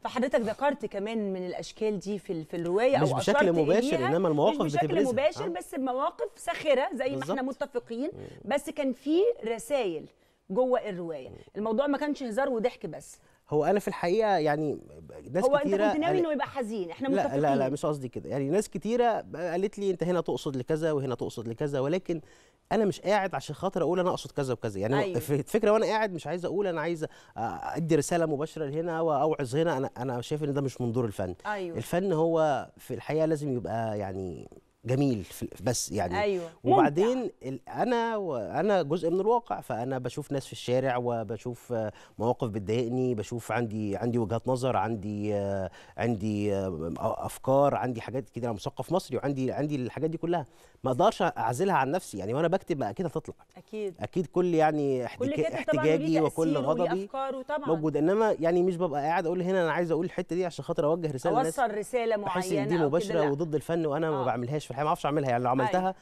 فحضرتك ذكرت كمان من الاشكال دي في في الروايه مش او بشكل مباشر انما المواقف مش بشكل بتبرزها. مباشر أه. بس بمواقف ساخره زي بالزبط. ما احنا متفقين بس كان في رسائل جوه الروايه الموضوع ما كانش هزار وضحك بس هو انا في الحقيقه يعني ناس هو كتيره هو انت كنت ناوي انه يبقى حزين احنا لا متفقين لا لا مش قصدي كده يعني ناس كتيره قالت لي انت هنا تقصد لكذا وهنا تقصد لكذا ولكن انا مش قاعد عشان خاطر اقول انا اقصد كذا وكذا يعني أيوة. الفكره وانا قاعد مش عايز اقول انا عايز ادي رساله مباشره لهنا واوعظ هنا انا انا شايف ان ده مش منظور الفن أيوة. الفن هو في الحقيقه لازم يبقى يعني جميل بس يعني أيوة. وبعدين انا انا جزء من الواقع فانا بشوف ناس في الشارع وبشوف مواقف بتضايقني بشوف عندي عندي وجهات نظر عندي عندي افكار عندي حاجات كده انا مثقف مصري وعندي عندي الحاجات دي كلها ما اقدرش اعزلها عن نفسي يعني وانا بكتب اكيد هتطلع اكيد اكيد كل يعني كل احتجاجي وكل غضبي موجود انما يعني مش ببقى قاعد اقول هنا انا عايز اقول الحته دي عشان خاطر اوجه رساله اوصل رساله معينه بحس دي مباشره وضد الفن وانا آه. ما بعملهاش في الحياه ما اعرفش اعملها يعني لو طيب. عملتها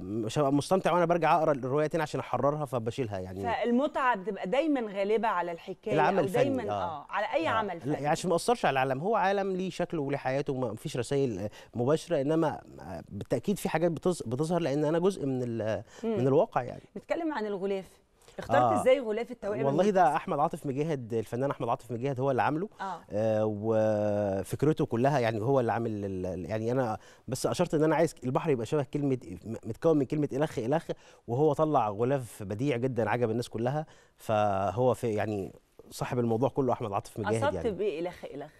مش هبقى مستمتع وانا برجع اقرا الروايه تاني عشان احررها فبشيلها يعني فالمتعه بتبقى دايما غالبه على الحكايه العمل او الفني دايما آه. اه على اي آه. عمل فني يعني عشان ما اثرش على العالم هو عالم ليه شكله وليه حياته ومفيش فيش رسائل مباشره انما بالتاكيد في حاجات بتظهر لان انا جزء من من الواقع يعني نتكلم عن الغلاف اخترت آه. ازاي غلاف التوائم والله ده احمد عاطف مجاهد الفنان احمد عاطف مجاهد هو اللي عامله آه. آه وفكرته كلها يعني هو اللي عامل يعني انا بس اشرت ان انا عايز البحر يبقى شبه كلمه إيه، متكون من كلمه الخ الخ وهو طلع غلاف بديع جدا عجب الناس كلها فهو في يعني صاحب الموضوع كله احمد عاطف مجاهد يعني اصبت بايه الخ الخ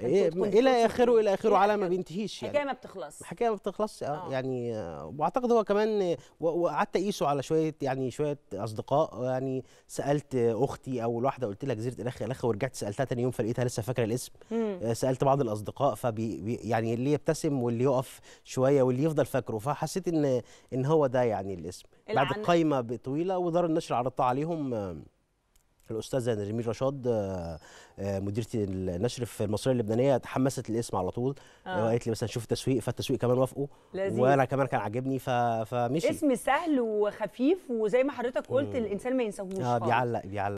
إيه الى اخره الى اخره على ما بينتهيش يعني الحكايه ما بتخلصش الحكايه ما بتخلصش آه،, اه يعني واعتقد هو كمان وقعدت اقيسه على شويه يعني شويه اصدقاء يعني سالت اختي اول واحده قلت لها جزيره الاخ الاخ ورجعت سالتها ثاني يوم فلقيتها لسه فاكره الاسم مم. آه، سالت بعض الاصدقاء فبي يعني اللي يبتسم واللي يقف شويه واللي يفضل فاكره فحسيت ان ان هو ده يعني الاسم بعد قايمه طويله ودار النشر عرضتها عليهم آه، الاستاذه نرمين رشاد آه، آه، مديره النشر في المصريه اللبنانيه تحمست الاسم على طول آه. وقالت آه، لي مثلا شوف التسويق فالتسويق كمان وافقوا وانا كمان كان عاجبني فمشي اسم سهل وخفيف وزي ما حضرتك قلت الانسان ما ينساهوش آه بيعلق بيعلق